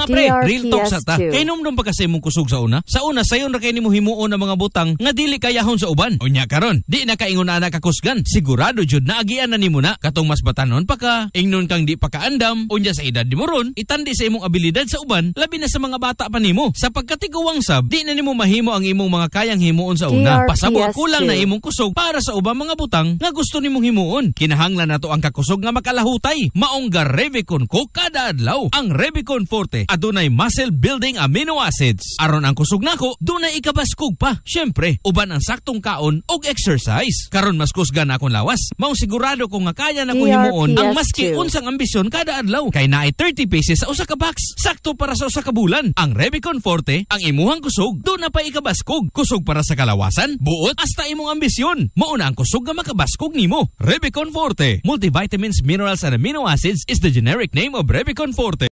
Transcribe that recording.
Mga pre, real talk sa ta. Kay numdum pa kasi mong kusog sa una. Sa una sayon ra kay nimo himuon ang mga butang nga dili kayahon sa uban. Unya karon, di na kaingon ana kakusgan. Sigurado jud na agian na nimo na katong mas batanon pa ka. Ingnon kang di pa kaandam, unya sa edad nimo ron, itandi sa imong abilidad sa uban, labi na sa mga bata pa nimo. Sa pagkatiguwang sab, di na nimo mahimo ang imong mga kayang himuon sa una. Pasabot kulang na imong kusog para sa ubang mga butang nga gusto nimong himuon. Kinahanglan nato ang kakusog nga makalahutay. Maong garebe kon ko kada adlaw. Ang Revicon Forte adunay muscle building amino acids. Aron ang kusog nako, dunay ikabaskog pa. Syempre, uban ang saktong kaon og exercise. Karon mas kusga na akong lawas. Mao sigurado ko nga kaya na ko e himuon ang maski unsang ambisyon kada adlaw. Kay naay 30 pieces sa usa ka box. Sakto para sa usa ka bulan. Ang Revicon Forte, ang imuhang kusog, do na pa ikabaskog. Kusog para sa kalawasan, buot, hasta imong ambisyon. Mao na ang kusog nga makabaskog nimo. Revicon Forte, multivitamins, minerals and amino acids is the generic name of Revicon Forte.